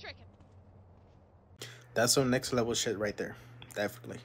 tricking. That's some next level shit right there. Definitely.